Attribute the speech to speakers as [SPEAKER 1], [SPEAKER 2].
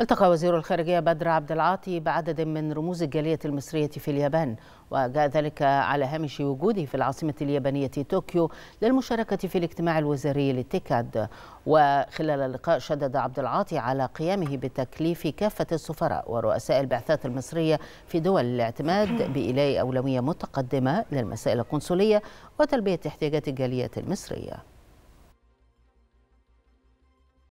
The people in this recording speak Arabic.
[SPEAKER 1] التقى وزير الخارجية بدر عبد العاطي بعدد من رموز الجالية المصرية في اليابان وجاء ذلك على هامش وجوده في العاصمة اليابانية طوكيو للمشاركة في الاجتماع الوزاري للتكاد وخلال اللقاء شدد عبد العاطي على قيامه بتكليف كافة السفراء ورؤساء البعثات المصرية في دول الاعتماد بإيلاء أولوية متقدمة للمسائل القنصلية وتلبية احتياجات الجاليات المصرية